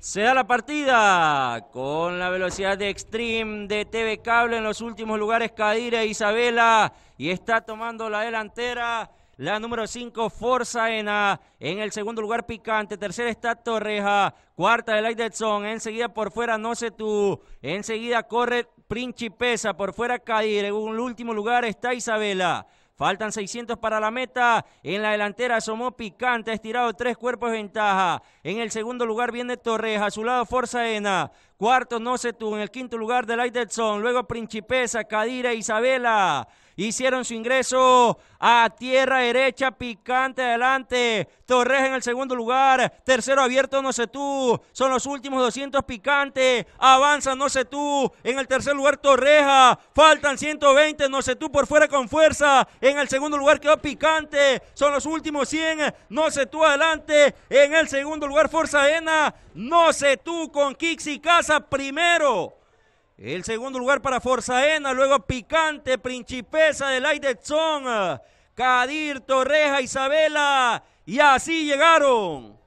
Se da la partida con la velocidad de Extreme de TV Cable en los últimos lugares Cadira e Isabela y está tomando la delantera. La número 5, Forza Ena. En el segundo lugar, Picante. Tercera está Torreja. Cuarta, Zone, Enseguida por fuera, No sé tú. Enseguida corre Principesa. Por fuera, Cadira. En el último lugar está Isabela. Faltan 600 para la meta. En la delantera asomó Picante, ha estirado tres cuerpos de ventaja. En el segundo lugar viene Torres, a su lado Forza Ena. Cuarto, no se tuvo. En el quinto lugar, Delighted Son. Luego Principesa, Cadira, e Isabela hicieron su ingreso a tierra derecha, picante adelante. Torreja en el segundo lugar, tercero abierto, no sé tú. Son los últimos 200 picante. Avanza, no sé tú. En el tercer lugar, Torreja. Faltan 120, no sé tú, por fuera con fuerza. En el segundo lugar quedó picante. Son los últimos 100, no sé tú adelante. En el segundo lugar, fuerza Ena, no sé tú con y Casa primero. El segundo lugar para Forzaena, luego Picante, Principesa del Aidetson, Cadir, Torreja, Isabela. Y así llegaron